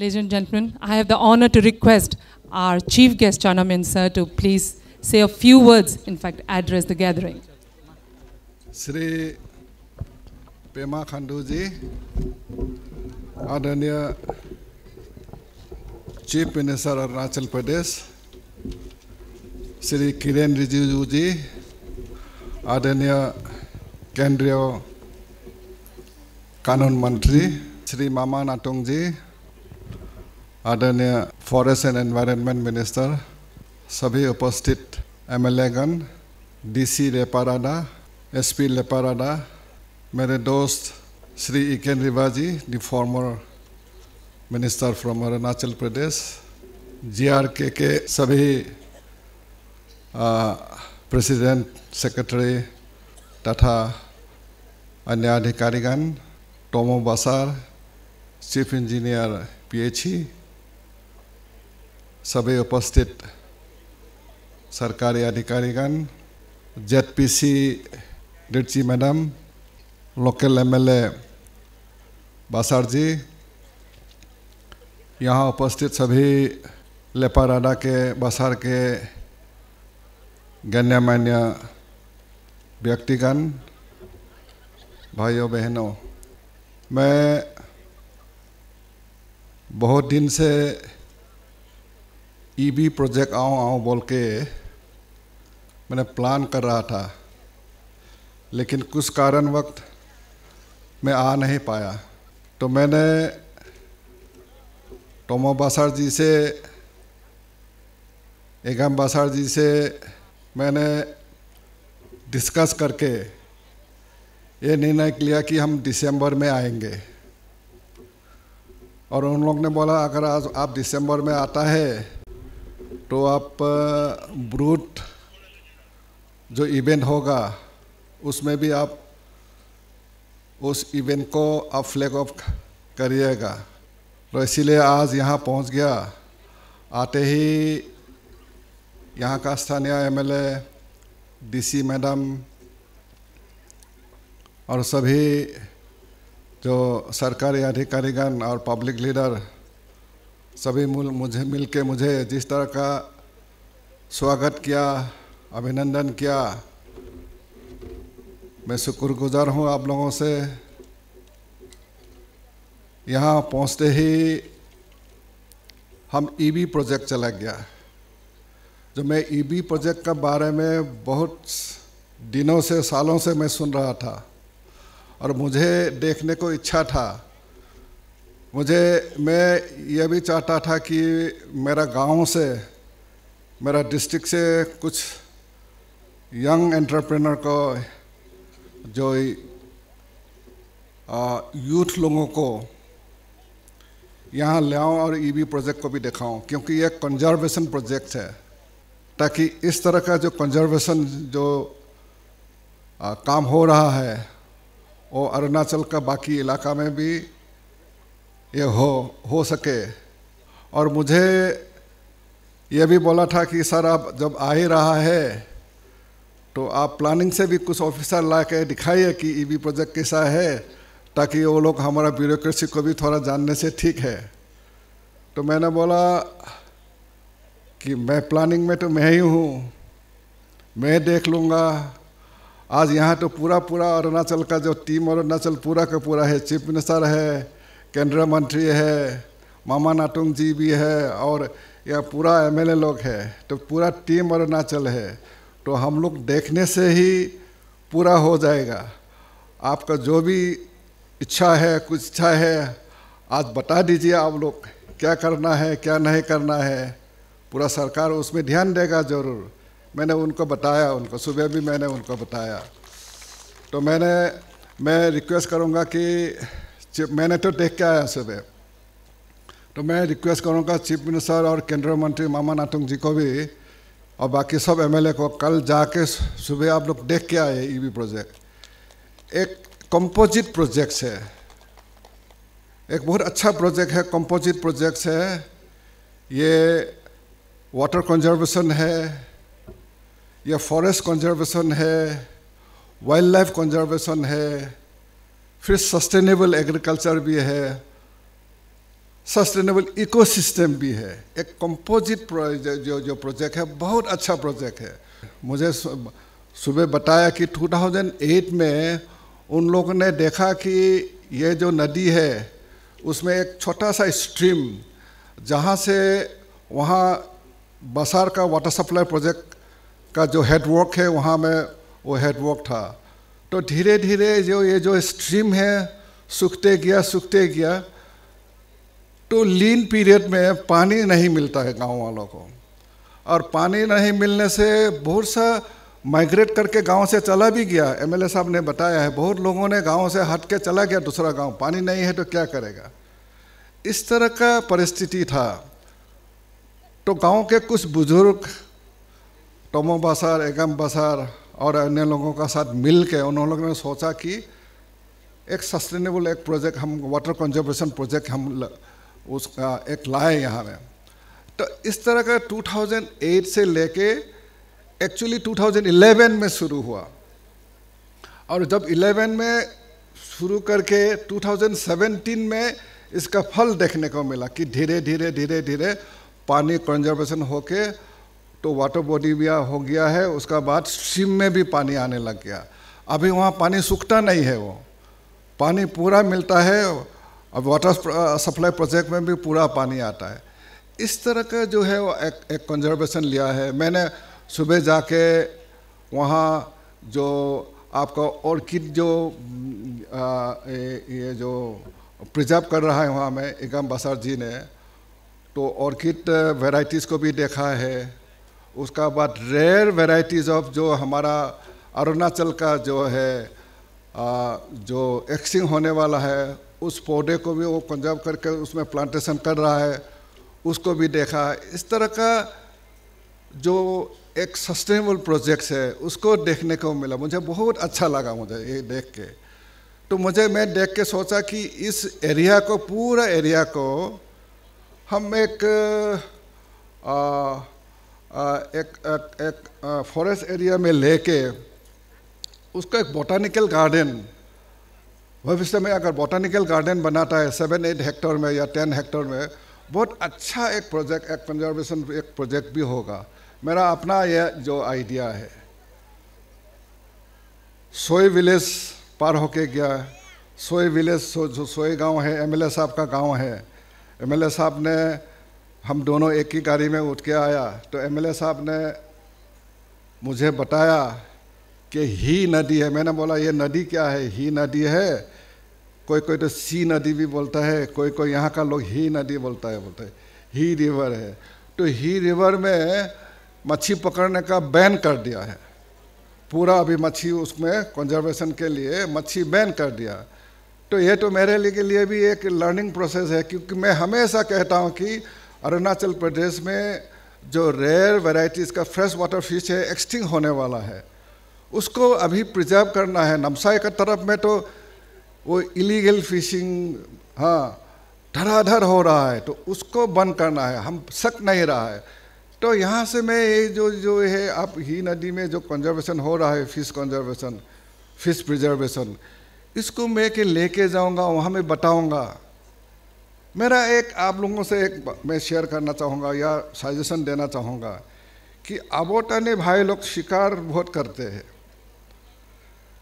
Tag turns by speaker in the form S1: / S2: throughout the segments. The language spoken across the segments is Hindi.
S1: Ladies and gentlemen, I have the honor to request our chief guest, Chanamin sir, to please say a few words, in fact, address the gathering. Sri Pema Khanduji, Adanya Chief Minister Arunachal Pradesh, Sri Kiran Rijiju ji, Adanya Kendriyo Kanun Mantri, Sri Mama Natongji. आदरणीय फॉरेस्ट एंड एनवायरनमेंट मिनिस्टर सभी उपस्थित M L D C Leparada P Leparada मेरे दोस्त Shri Iken Rivaji the former minister from Arunachal Pradesh G R K सभी प्रेसिडेंट सेक्रेटरी तथा अन्य अधिकारीगण Tomo Basar chief engineer P E सभी उपस्थित सरकारी अधिकारीगण जेड पी सी डिडसी madam local M L A Basar ji यहाँ उपस्थित सभी लेपाराडा के बासार के गण्यमान्य व्यक्तिगण भाइयों बहनों मैं बहुत दिन से ईवी प्रोजेक्ट आओ आओ बोल के मैंने प्लान कर रहा था लेकिन कुछ कारण वक्त मैं आ नहीं पाया तो मैंने टोमो बासार जी से एगम बासार जी से मैंने डिस्कस करके ये निर्णय लिया कि हम दिसंबर में आएंगे और उन लोग ने बोला अगर आज आप दिसंबर में आता है तो आप ब्रूट जो इवेंट होगा उसमें भी आप उस इवेंट को आप फ्लैग ऑफ करिएगा तो इसीलिए आज यहाँ पहुँच गया आते ही यहाँ का स्थानीय एमएलए डीसी मैडम और सभी जो सरकारी अधिकारीगण और पब्लिक लीडर सभी मूल मुझे मिल के मुझे जिस तरह का स्वागत किया अभिनंदन किया मैं शुक्रगुजार हूँ आप लोगों से यहाँ पहुँचते ही हम ईवी e प्रोजेक्ट चला गया जो मैं ईवी e प्रोजेक्ट के बारे में बहुत दिनों से सालों से मैं सुन रहा था और मुझे देखने को इच्छा था मुझे मैं यह भी चाहता था कि मेरा गांव से मेरा डिस्ट्रिक्ट से कुछ यंग एंटरप्रेनर को जो यूथ लोगों को यहाँ ले आऊँ और ईवी e प्रोजेक्ट को भी दिखाऊँ क्योंकि यह कंजर्वेशन प्रोजेक्ट है ताकि इस तरह का जो कंजर्वेशन जो आ, काम हो रहा है वो अरुणाचल का बाकी इलाका में भी ये हो हो सके और मुझे ये भी बोला था कि सर आप जब आ ही रहा है तो आप प्लानिंग से भी कुछ ऑफिसर ला के दिखाइए कि ई e प्रोजेक्ट कैसा है ताकि वो लोग हमारा ब्यूरोक्रेसी को भी थोड़ा जानने से ठीक है तो मैंने बोला कि मैं प्लानिंग में तो मैं ही हूँ मैं देख लूँगा आज यहाँ तो पूरा पूरा अरुणाचल का जो टीम अरुणाचल पूरा का पूरा है चीफ मिनिस्टर है केंद्रीय मंत्री है मामा नाटुंग जी भी है और यह पूरा एमएलए लोग है तो पूरा टीम अरुणाचल है तो हम लोग देखने से ही पूरा हो जाएगा आपका जो भी इच्छा है कुछ इच्छा है आज बता दीजिए आप लोग क्या करना है क्या नहीं करना है पूरा सरकार उसमें ध्यान देगा ज़रूर मैंने उनको बताया उनको सुबह भी मैंने उनको बताया तो मैंने मैं रिक्वेस्ट करूँगा कि चीफ मैंने तो देख के आया सब तो मैं रिक्वेस्ट करूँगा चीफ मिनिस्टर और केंद्रीय मंत्री मामा नाथुंग जी को भी और बाकी सब एमएलए को कल जाके सुबह आप लोग देख के आए ईवी e प्रोजेक्ट एक कंपोजिट प्रोजेक्ट है एक बहुत अच्छा प्रोजेक्ट है कंपोजिट प्रोजेक्ट है ये वाटर कंजर्वेशन है ये फॉरेस्ट कंजर्वेशन है वाइल्ड लाइफ कंजर्वेशन है फिर सस्टेनेबल एग्रीकल्चर भी है सस्टेनेबल इकोसिस्टम भी है एक कंपोजिट जो जो प्रोजेक्ट है बहुत अच्छा प्रोजेक्ट है मुझे सुबह बताया कि 2008 में उन लोगों ने देखा कि ये जो नदी है उसमें एक छोटा सा स्ट्रीम जहाँ से वहाँ बसार का वाटर सप्लाई प्रोजेक्ट का जो हेडवर्क है वहाँ में वो हेडवर्क था तो धीरे धीरे जो ये जो स्ट्रीम है सूखते गया सूखते गया तो लीन पीरियड में पानी नहीं मिलता है गांव वालों को और पानी नहीं मिलने से बहुत सा माइग्रेट करके गांव से चला भी गया एमएलए साहब ने बताया है बहुत लोगों ने गांव से हट के चला गया दूसरा गांव पानी नहीं है तो क्या करेगा इस तरह का परिस्थिति था तो गांव के कुछ बुजुर्ग टोमो बसार एगम बासार और अन्य लोगों का साथ मिल के उन लोगों ने सोचा कि एक सस्टेनेबल एक प्रोजेक्ट हम वाटर कंजर्वेशन प्रोजेक्ट हम ल, उसका एक लाए यहाँ में तो इस तरह का 2008 से लेके एक्चुअली 2011 में शुरू हुआ और जब 11 में शुरू करके 2017 में इसका फल देखने को मिला कि धीरे धीरे धीरे धीरे पानी कंजर्वेशन होके तो वाटर बॉडी भी हो गया है उसका बाद स्ट्रीम में भी पानी आने लग गया अभी वहाँ पानी सूखता नहीं है वो पानी पूरा मिलता है अब वाटर सप्लाई प्रोजेक्ट में भी पूरा पानी आता है इस तरह का जो है वो एक, एक कंजर्वेशन लिया है मैंने सुबह जाके वहाँ जो आपका ऑर्किड जो आ, ये, ये जो प्रिजर्व कर रहा है वहाँ में एगम बसर जी ने तो ऑर्किड वेराइटीज़ को भी देखा है उसका बाद रेयर वेराइटीज़ ऑफ जो हमारा अरुणाचल का जो है आ, जो एक्सिंग होने वाला है उस पौधे को भी वो कंजर्व करके उसमें प्लांटेशन कर रहा है उसको भी देखा इस तरह का जो एक सस्टेनेबल प्रोजेक्ट्स है उसको देखने को मिला मुझे बहुत अच्छा लगा मुझे ये देख के तो मुझे मैं देख के सोचा कि इस एरिया को पूरा एरिया को हम एक आ, एक एक, एक फॉरेस्ट एरिया में लेके उसका एक बोटानिकल गार्डन भविष्य में अगर बोटानिकल गार्डन बनाता है सेवन एट हेक्टर में या टेन हेक्टर में बहुत अच्छा एक प्रोजेक्ट एक कंजर्वेशन एक प्रोजेक्ट भी होगा मेरा अपना यह जो आइडिया है सोई विलेज पार होके गया सोई विलेज सो, जो सोई गांव है एमएलए साहब का गांव है एमएलए साहब ने हम दोनों एक ही गाड़ी में उठ के आया तो एमएलए साहब ने मुझे बताया कि ही नदी है मैंने बोला ये नदी क्या है ही नदी है कोई कोई तो सी नदी भी बोलता है कोई कोई यहाँ का लोग ही नदी बोलता है बोलते ही रिवर है तो ही रिवर में मच्छी पकड़ने का बैन कर दिया है पूरा अभी मच्छी उसमें कंजर्वेशन के लिए मच्छी बैन कर दिया तो ये तो मेरे लिए के लिए भी एक लर्निंग प्रोसेस है क्योंकि मैं हमेशा कहता हूँ कि अरुणाचल प्रदेश में जो रेयर वैरायटीज़ का फ्रेश वाटर फिश है एक्सटिंग होने वाला है उसको अभी प्रिजर्व करना है नमसाई का तरफ में तो वो इलीगल फिशिंग हाँ धराधर हो रहा है तो उसको बंद करना है हम शक नहीं रहा है तो यहाँ से मैं ये जो जो है आप ही नदी में जो कंजर्वेशन हो रहा है फिश कंजर्वेशन फिश प्रिजर्वेशन इसको मैं के लेके जाऊँगा वहाँ मैं बताऊँगा मेरा एक आप लोगों से एक मैं शेयर करना चाहूँगा या सजेशन देना चाहूँगा कि अबोटने भाई लोग शिकार बहुत करते हैं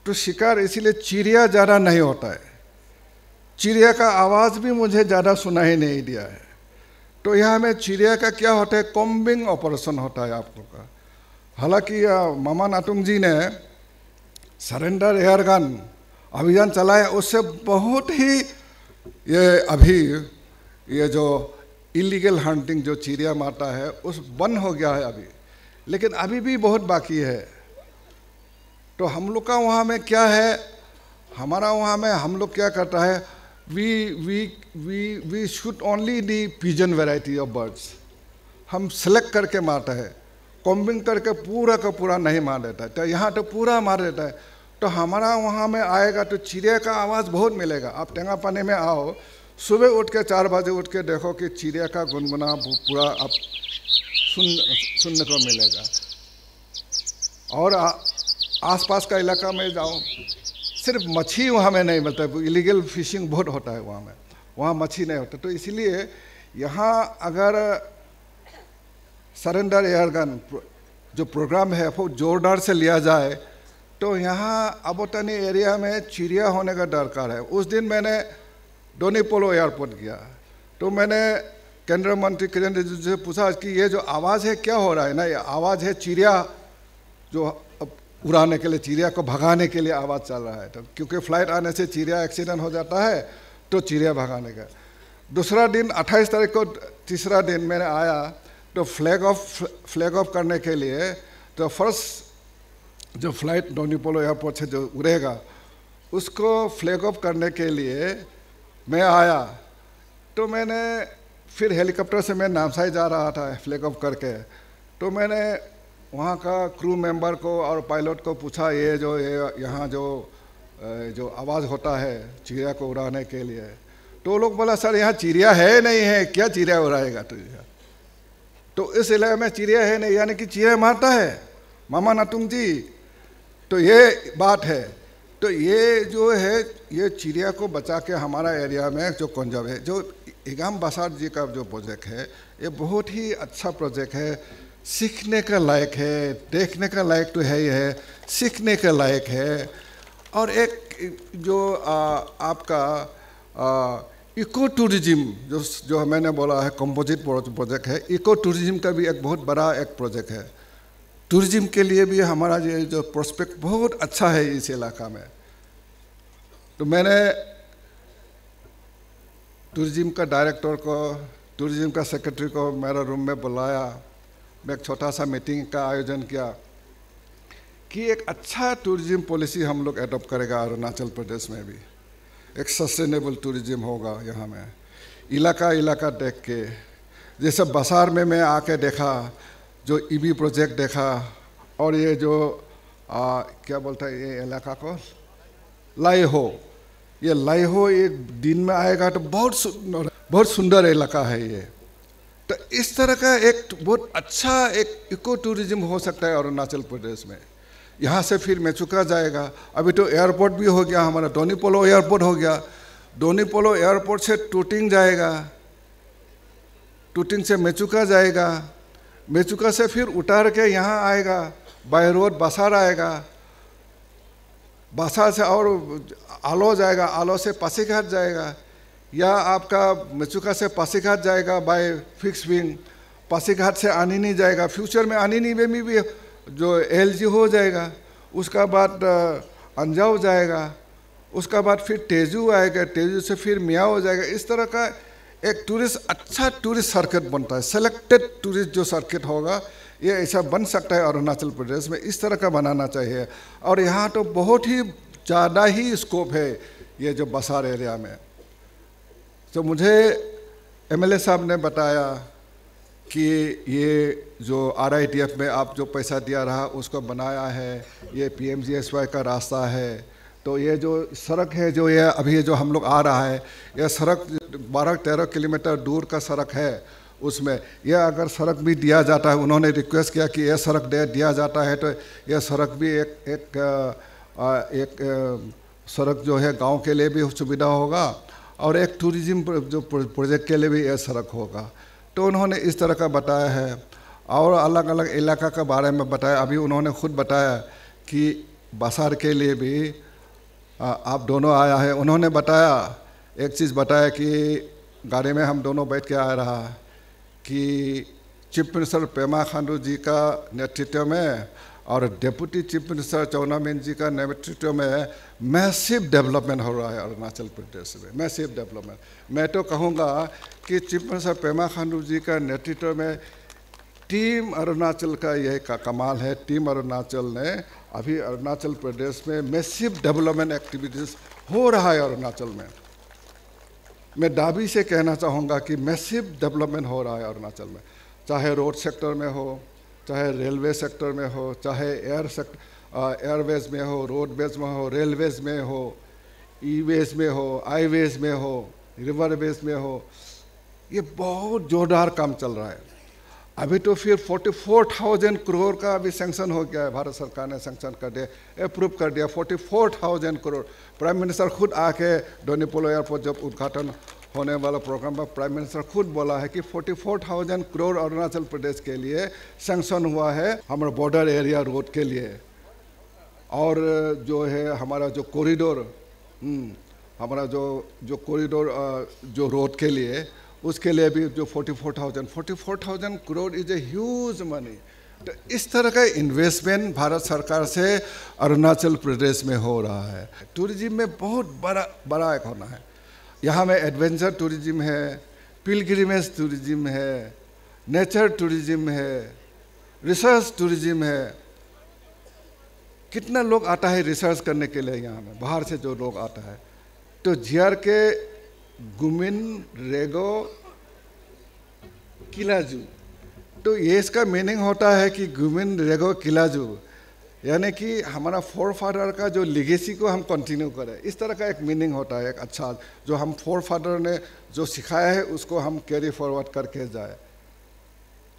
S1: तो शिकार इसीलिए चिड़िया ज़्यादा नहीं होता है चिड़िया का आवाज़ भी मुझे ज़्यादा सुनाई नहीं दिया है तो यहाँ में चिड़िया का क्या होता है कॉम्बिंग ऑपरेशन होता है आप लोग का हालांकि मामा नाटुंग जी ने सरेंडर एयरगन अभियान चलाया उससे बहुत ही ये अभी ये जो इलीगल हंटिंग जो चिड़िया माता है उस बंद हो गया है अभी लेकिन अभी भी बहुत बाकी है तो हम लोग का वहाँ में क्या है हमारा वहाँ में हम लोग क्या करता है we we we we shoot only the pigeon variety of birds हम सेलेक्ट करके मारता है कॉम्बिंग करके पूरा का पूरा नहीं मार देता है तो यहाँ तो पूरा मार देता है तो हमारा वहाँ में आएगा तो चिड़िया का आवाज़ बहुत मिलेगा आप टेंगा पानी में आओ सुबह उठ के चार बजे उठ के देखो कि चिड़िया का गुनगुना पूरा आप सुन सुनने को मिलेगा और आसपास का इलाका में जाओ सिर्फ मछली वहाँ में नहीं मिलता इलीगल फिशिंग बहुत होता है वहाँ में वहाँ मछली नहीं होता तो इसलिए यहाँ अगर सरेंडर एयरगन जो प्रोग्राम है वो जोरदार से लिया जाए तो यहाँ अबोतनी एरिया में चिड़िया होने का दरकार है उस दिन मैंने डोनी पोलो एयरपोर्ट गया तो मैंने केंद्रीय मंत्री किरण रिजिजू से पूछा कि ये जो आवाज़ है क्या हो रहा है ना ये आवाज़ है चिड़िया जो उड़ाने के लिए चिड़िया को भगाने के लिए आवाज़ चल रहा है तो क्योंकि फ्लाइट आने से चिड़िया एक्सीडेंट हो जाता है तो चिड़िया भगाने का दूसरा दिन 28 तारीख को तीसरा दिन मैंने आया तो फ्लैग ऑफ फ्लैग ऑफ करने के लिए तो फर्स्ट जो फ्लाइट डोनीपोलो एयरपोर्ट से जो उड़ेगा उसको फ्लैग ऑफ करने के लिए मैं आया तो मैंने फिर हेलीकॉप्टर से मैं नामसाई जा रहा था फ्लैग ऑफ करके तो मैंने वहाँ का क्रू मेंबर को और पायलट को पूछा ये जो ये यहाँ जो जो आवाज़ होता है चिड़िया को उड़ाने के लिए तो लोग बोला सर यहाँ चिड़िया है नहीं है क्या चिड़िया उड़ाएगा तुझे तो, तो इस इलाके में चिड़िया है नहीं यानी कि चिड़िया मारता है मामा नतुंग जी तो ये बात है तो ये जो है ये चिड़िया को बचा के हमारा एरिया में जो कंजर्व है जो इगाम बसार जी का जो प्रोजेक्ट है ये बहुत ही अच्छा प्रोजेक्ट है सीखने का लायक है देखने का लायक तो है ही है सीखने का लायक है और एक जो आ, आपका आ, इको टूरिज्म जो जो मैंने बोला है कंपोजिट प्रोजेक्ट है इको टूरिज्म का भी एक बहुत बड़ा एक प्रोजेक्ट है टूरिज्म के लिए भी हमारा ये जो प्रोस्पेक्ट बहुत अच्छा है इस इलाका में तो मैंने टूरिज्म का डायरेक्टर को टूरिज्म का सेक्रेटरी को मेरा रूम में बुलाया मैं एक छोटा सा मीटिंग का आयोजन किया कि एक अच्छा टूरिज्म पॉलिसी हम लोग एडॉप्ट करेगा अरुणाचल प्रदेश में भी एक सस्टेनेबल टूरिज्म होगा यहाँ में इलाका इलाका देख के जैसे बसार में मैं आके देखा जो ईवी e प्रोजेक्ट देखा और ये जो आ, क्या बोलता है ये इलाका को लाइहो ये लाइहो ये दिन में आएगा तो बहुत सुंदर बहुत सुंदर इलाका है ये तो इस तरह का एक बहुत अच्छा एक इको टूरिज्म हो सकता है अरुणाचल प्रदेश में यहाँ से फिर मेचुका जाएगा अभी तो एयरपोर्ट भी हो गया हमारा डोनी पोलो एयरपोर्ट हो गया डोनी पोलो एयरपोर्ट से टूटिंग जाएगा टूटिंग से मेचुका जाएगा मेचुका से फिर उतार के यहाँ आएगा बाय रोड बसार आएगा बसार से और आलो जाएगा आलो से पासीघाट जाएगा या आपका मेचुका से पासीघाट जाएगा बाय फिक्स विंग पासीघाट से आनी नहीं जाएगा फ्यूचर में आनी नहीं में भी जो एल हो जाएगा उसका बाद अंजाव जाएगा उसका बाद फिर तेजू आएगा तेजू से फिर मियाँ हो जाएगा इस तरह का एक टूरिस्ट अच्छा टूरिस्ट सर्किट बनता है सेलेक्टेड टूरिस्ट जो सर्किट होगा ये ऐसा बन सकता है अरुणाचल प्रदेश में इस तरह का बनाना चाहिए और यहाँ तो बहुत ही ज़्यादा ही स्कोप है ये जो बसार एरिया में तो मुझे एमएलए साहब ने बताया कि ये जो आरआईटीएफ में आप जो पैसा दिया रहा उसको बनाया है ये पीएमजीएसवाई का रास्ता है तो ये जो सड़क है जो ये अभी जो हम लोग आ रहा है यह सड़क बारह तेरह किलोमीटर दूर का सड़क है उसमें यह अगर सड़क भी दिया जाता है उन्होंने रिक्वेस्ट किया कि यह सड़क दे दिया जाता है तो यह सड़क भी एक एक एक, एक सड़क जो है गांव के लिए भी सुविधा होगा और एक टूरिज्म जो प्रोजेक्ट के लिए भी यह सड़क होगा तो उन्होंने इस तरह का बताया है और अलग अलग इलाका के बारे में बताया अभी उन्होंने खुद बताया कि बसार के लिए भी आप दोनों आया है उन्होंने बताया एक चीज़ बताया कि गाड़ी में हम दोनों बैठ के आ रहा कि चीफ मिनिस्टर पेमा खांडू जी का नेतृत्व में और डेपुटी चीफ मिनिस्टर चौनामेन जी का नेतृत्व में मैसिव डेवलपमेंट हो रहा है अरुणाचल प्रदेश में मैसिव डेवलपमेंट मैं तो कहूँगा कि चीफ मिनिस्टर पेमा खांडू जी का नेतृत्व में टीम अरुणाचल का यह का कमाल है टीम अरुणाचल ने अभी अरुणाचल प्रदेश में मैसिव डेवलपमेंट एक्टिविटीज़ हो रहा है अरुणाचल में मैं डाबी से कहना चाहूँगा कि मैसिव डेवलपमेंट हो रहा है अरुणाचल में चाहे रोड सेक्टर में हो चाहे रेलवे सेक्टर में हो चाहे एयर सेक्टर एयरवेज में हो रोडवेज में हो रेलवेज में हो ई वेज में हो आई वेज में हो रिवर वेज में हो ये बहुत जोरदार काम चल रहा है अभी तो फिर 44,000 करोड़ का अभी सेंक्शन हो गया है भारत सरकार ने सेंक्शन कर दिया अप्रूव कर दिया 44,000 करोड़ प्राइम मिनिस्टर खुद आके डोनीपोलो एयरपोर्ट जब उद्घाटन होने वाला प्रोग्राम पर प्राइम मिनिस्टर खुद बोला है कि 44,000 करोड़ अरुणाचल प्रदेश के लिए सेंक्शन हुआ है हमारे बॉर्डर एरिया रोड के लिए और जो है हमारा जो कॉरिडोर हम्म, हमारा जो जो कॉरिडोर जो रोड के लिए उसके लिए भी जो 44,000 44,000 crore is a huge money तो इस तरह का इन्वेस्टमेंट भारत सरकार से अरुणाचल प्रदेश में हो रहा है टूरिज्म में बहुत बड़ा बड़ा एक होना है यहाँ में एडवेंचर टूरिज्म है पिलग्रीमेज टूरिज्म है नेचर टूरिज्म है रिसर्च टूरिज्म है कितना लोग आता है रिसर्च करने के लिए यहाँ में बाहर से जो लोग आता है तो जी के गुमिन रेगो किलाजू तो ये इसका मीनिंग होता है कि गुमिन रेगो किलाजू यानी कि हमारा फोर फादर का जो लिगेसी को हम कंटिन्यू करें इस तरह का एक मीनिंग होता है एक अच्छा जो हम फोर फादर ने जो सिखाया है उसको हम कैरी फॉरवर्ड करके जाए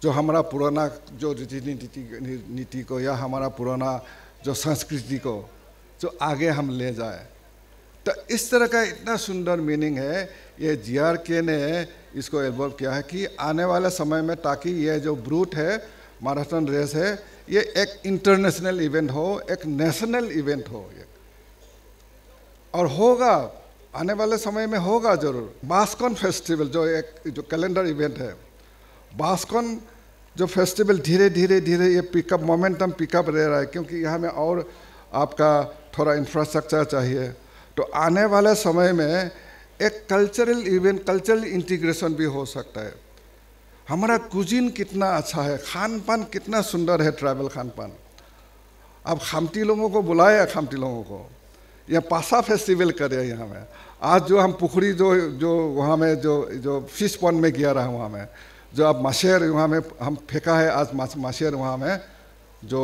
S1: जो हमारा पुराना जो रीति नीति नीति को या हमारा पुराना जो संस्कृति को जो आगे हम ले जाए तो इस तरह का इतना सुंदर मीनिंग है ये जीआरके ने इसको एवॉल्व किया है कि आने वाले समय में ताकि ये जो ब्रूट है मैराथन रेस है ये एक इंटरनेशनल इवेंट हो एक नेशनल इवेंट हो ये और होगा आने वाले समय में होगा जरूर बास्कॉन फेस्टिवल जो एक जो कैलेंडर इवेंट है बास्कॉन जो फेस्टिवल धीरे धीरे धीरे ये पिकअप मोमेंटम पिकअप रह रहा है क्योंकि यहाँ में और आपका थोड़ा इंफ्रास्ट्रक्चर चाहिए तो आने वाले समय में एक कल्चरल इवेंट कल्चरल इंटीग्रेशन भी हो सकता है हमारा कुजिन कितना अच्छा है खान पान कितना सुंदर है ट्राइबल खान पान अब खामती लोगों को बुलाया खामती लोगों को या पासा फेस्टिवल करे यहाँ में आज जो हम पुखरी जो जो वहाँ में जो जो फिश पॉन्ड में गया रहा वहाँ में जो अब माशेर वहाँ में हम फेंका है आज माशेर वहाँ में जो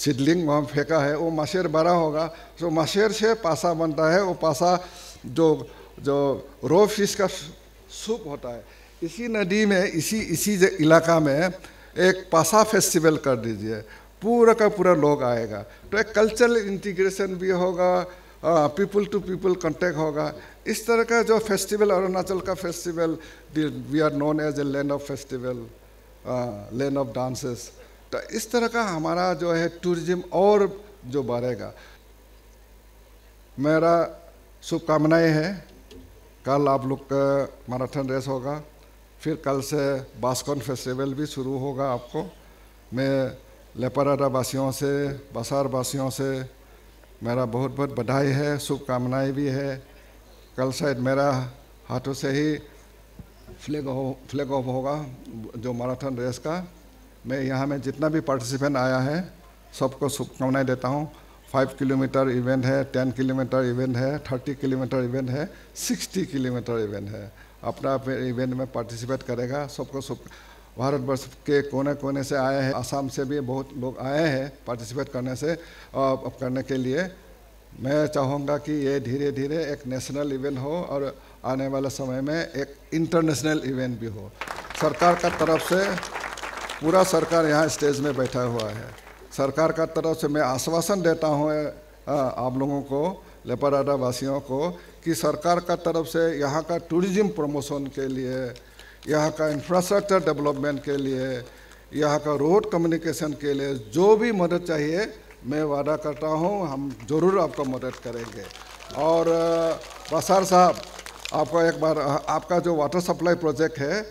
S1: सिडलिंग वहाँ फेंका है वो मशेर बड़ा होगा तो मशेर से पासा बनता है वो पासा जो जो रो फिश का सूप होता है इसी नदी में इसी इसी इलाका में एक पासा फेस्टिवल कर दीजिए पूरा का पूरा लोग आएगा तो एक कल्चरल इंटीग्रेशन भी होगा पीपल टू पीपल कांटेक्ट होगा इस तरह का जो फेस्टिवल अरुणाचल का festival we are known as a land of festival land of dances तो इस तरह का हमारा जो है टूरिज्म और जो बढ़ेगा मेरा शुभकामनाएँ हैं कल आप लोग का मैराथन रेस होगा फिर कल से बास्कॉन फेस्टिवल भी शुरू होगा आपको मैं लेपराडा वासियों से बसार वासियों से मेरा बहुत बहुत बधाई है शुभकामनाएँ भी है कल शायद मेरा हाथों से ही फ्लैग फ्लैग ऑफ होगा जो मैराथन रेस का मैं यहाँ में जितना भी पार्टिसिपेंट आया है सबको शुभकामनाएं देता हूँ फाइव किलोमीटर इवेंट है टेन किलोमीटर इवेंट है थर्टी किलोमीटर इवेंट है सिक्सटी किलोमीटर इवेंट है अपना अपने इवेंट में पार्टिसिपेट करेगा सबको शुभ भारतवर्ष के कोने कोने से आए हैं आसाम से भी बहुत लोग आए हैं पार्टिसिपेट करने से आ, करने के लिए मैं चाहूँगा कि ये धीरे धीरे एक नेशनल इवेंट हो और आने वाले समय में एक इंटरनेशनल इवेंट भी हो सरकार का तरफ से पूरा सरकार यहाँ स्टेज में बैठा हुआ है सरकार का तरफ से मैं आश्वासन देता हूँ आप लोगों को लेपराडा वासियों को कि सरकार का तरफ से यहाँ का टूरिज्म प्रमोशन के लिए यहाँ का इंफ्रास्ट्रक्चर डेवलपमेंट के लिए यहाँ का रोड कम्युनिकेशन के लिए जो भी मदद चाहिए मैं वादा करता हूँ हम ज़रूर आपको मदद करेंगे और प्रसार साहब आपका एक बार आपका जो वाटर सप्लाई प्रोजेक्ट है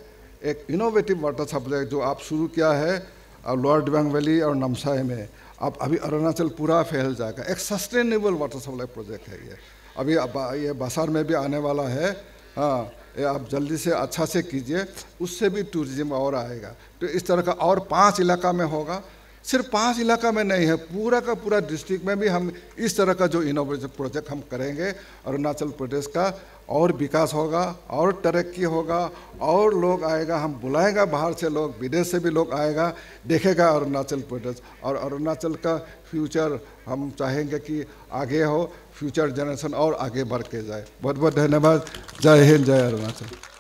S1: एक इनोवेटिव वाटर सप्लाई जो आप शुरू किया है लोअर डिबांग वैली और नमसाई में अब अभी अरुणाचल पूरा फैल जाएगा एक सस्टेनेबल वाटर सप्लाई प्रोजेक्ट है ये अभी अब ये बसार में भी आने वाला है हाँ ये आप जल्दी से अच्छा से कीजिए उससे भी टूरिज्म और आएगा तो इस तरह का और पांच इलाका में होगा सिर्फ पांच इलाका में नहीं है पूरा का पूरा डिस्ट्रिक्ट में भी हम इस तरह का जो इनोवेटिव प्रोजेक्ट हम करेंगे अरुणाचल प्रदेश का और विकास होगा और तरक्की होगा और लोग आएगा हम बुलाएगा बाहर से लोग विदेश से भी लोग आएगा देखेगा अरुणाचल प्रदेश और अरुणाचल का फ्यूचर हम चाहेंगे कि आगे हो फ्यूचर जनरेशन और आगे बढ़ के जाए बहुत बहुत धन्यवाद जय हिंद जय अरुणाचल